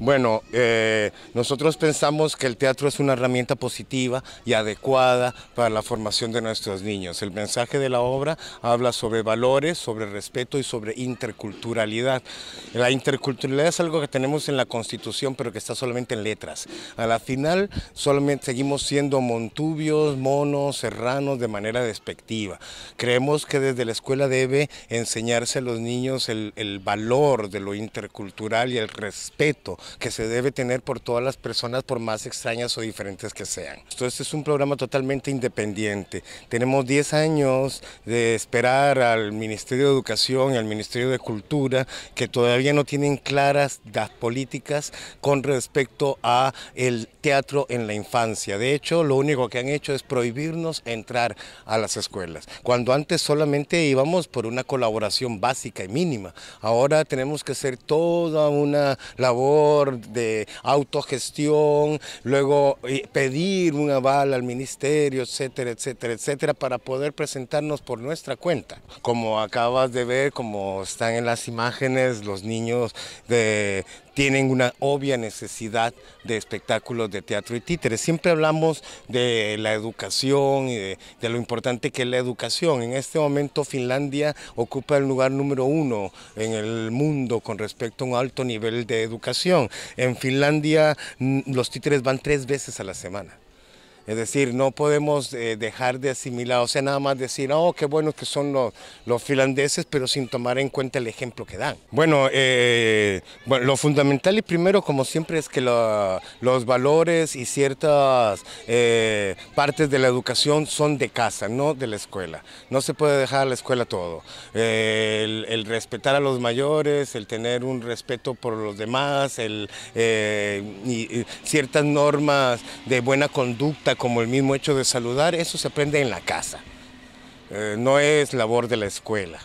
Bueno, eh, nosotros pensamos que el teatro es una herramienta positiva y adecuada para la formación de nuestros niños. El mensaje de la obra habla sobre valores, sobre respeto y sobre interculturalidad. La interculturalidad es algo que tenemos en la Constitución, pero que está solamente en letras. A la final, solamente seguimos siendo montubios, monos, serranos, de manera despectiva. Creemos que desde la escuela debe enseñarse a los niños el valor de lo intercultural y el respeto que se debe tener por todas las personas, por más extrañas o diferentes que sean. esto es un programa totalmente independiente. Tenemos 10 años de esperar al Ministerio de Educación y al Ministerio de Cultura que todavía no tienen claras las políticas con respecto a el teatro en la infancia. De hecho, lo único que han hecho es prohibirnos entrar a las escuelas. Cuando antes solamente íbamos por una colaboración básica y mínima, ahora tenemos que hacer toda una labor de autogestión, luego eh, pedir un aval al ministerio, etcétera, etcétera, etcétera, para poder presentarnos por nuestra cuenta. Como acabas de ver, como están en las imágenes, los niños eh, tienen una obvia necesidad de espectáculos de teatro y títeres. Siempre hablamos de la educación y de, de, lo importante que es la educación. En este momento Finlandia ocupa el lugar número uno en el mundo con respecto a un alto nivel de educación. En Finlandia los títeres van tres veces a la semana. Es decir, no podemos eh, dejar de asimilar, o sea, nada más decir, oh, qué bueno que son los, finlandeses, pero sin tomar en cuenta el ejemplo que dan. Bueno, eh, lo fundamental y primero, como siempre, es que los valores y ciertas eh, partes de la educación son de casa, no de la escuela. No se puede dejar a la escuela todo. El, respetar a los mayores, el tener un respeto por los demás, ciertas normas de buena conducta como el mismo hecho de saludar, eso se aprende en la casa, eh, no es labor de la escuela.